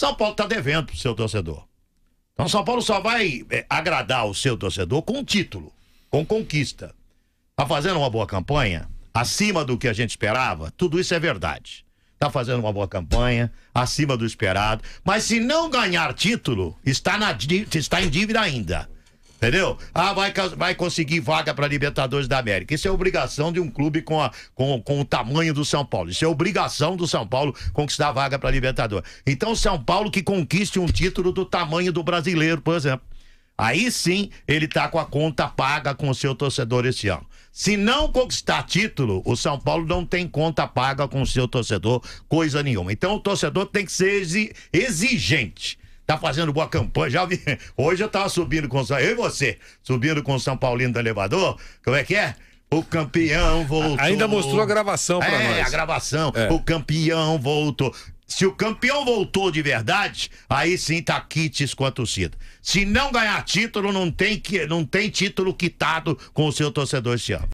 São Paulo está devendo pro seu torcedor. Então São Paulo só vai é, agradar o seu torcedor com título, com conquista. Tá fazendo uma boa campanha, acima do que a gente esperava, tudo isso é verdade. Tá fazendo uma boa campanha, acima do esperado, mas se não ganhar título, está, na, está em dívida ainda. Entendeu? Ah, vai, vai conseguir vaga para Libertadores da América. Isso é obrigação de um clube com, a, com, com o tamanho do São Paulo. Isso é obrigação do São Paulo conquistar vaga para Libertadores. Então, São Paulo que conquiste um título do tamanho do brasileiro, por exemplo. Aí sim ele tá com a conta paga com o seu torcedor esse ano. Se não conquistar título, o São Paulo não tem conta paga com o seu torcedor, coisa nenhuma. Então o torcedor tem que ser exigente. Tá fazendo boa campanha. Já vi. Hoje eu tava subindo com São Eu e você, subindo com o São Paulino do elevador. Como é que é? O campeão voltou. Ainda mostrou a gravação pra é, nós. É, a gravação. É. O campeão voltou. Se o campeão voltou de verdade, aí sim tá quites com a torcida. Se não ganhar título, não tem, que, não tem título quitado com o seu torcedor esse ano.